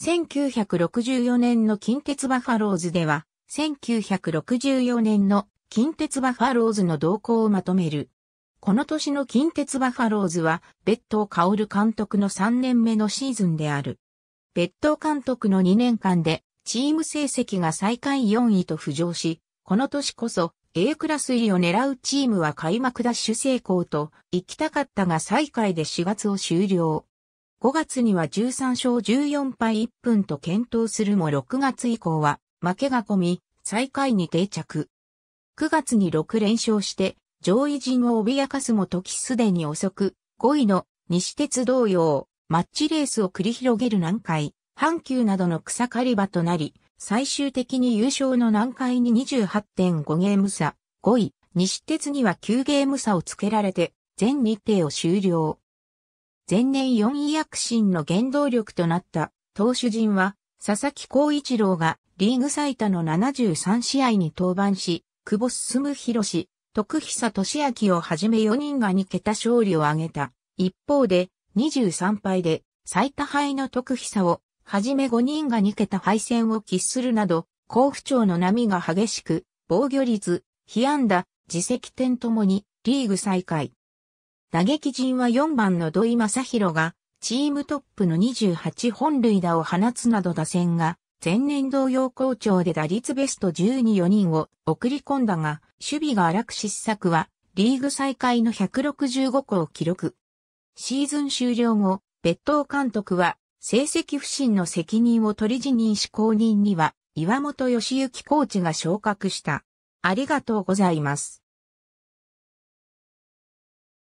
1964年の近鉄バファローズでは、1964年の近鉄バファローズの動向をまとめる。この年の近鉄バファローズは、別当薫監督の3年目のシーズンである。別当監督の2年間で、チーム成績が最下位4位と浮上し、この年こそ A クラス位を狙うチームは開幕ダッシュ成功と行きたかったが最下位で4月を終了。5月には13勝14敗1分と検討するも6月以降は負けが込み、最下位に定着。9月に6連勝して、上位陣を脅かすも時すでに遅く、5位の西鉄同様、マッチレースを繰り広げる南海、阪急などの草刈り場となり、最終的に優勝の南海に28.5ゲーム差、5位、西鉄には9ゲーム差をつけられて、全日程を終了。前年4位躍進の原動力となった投手陣は、佐々木光一郎がリーグ最多の73試合に登板し、久保進博徳久俊明をはじめ4人が2桁勝利を挙げた。一方で、23敗で最多敗の徳久をはじめ5人が2桁敗戦を喫するなど、甲不調の波が激しく、防御率、被安打、自責点ともにリーグ最下位。打撃陣は4番の土井正宏が、チームトップの28本塁打を放つなど打線が、前年同様好調で打率ベスト124人を送り込んだが、守備が荒く失策は、リーグ再開の165個を記録。シーズン終了後、別当監督は、成績不振の責任を取り辞任し公認には、岩本義行コーチが昇格した。ありがとうございます。